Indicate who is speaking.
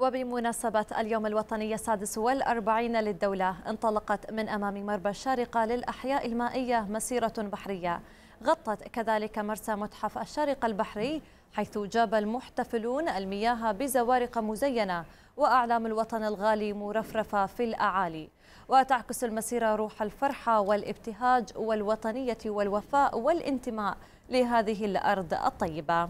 Speaker 1: وبمناسبة اليوم الوطني السادس والأربعين للدولة انطلقت من أمام مربى الشارقة للأحياء المائية مسيرة بحرية غطت كذلك مرسى متحف الشارقة البحري حيث جاب المحتفلون المياه بزوارق مزينة وأعلام الوطن الغالي مرفرفة في الأعالي وتعكس المسيرة روح الفرحة والابتهاج والوطنية والوفاء والانتماء لهذه الأرض الطيبة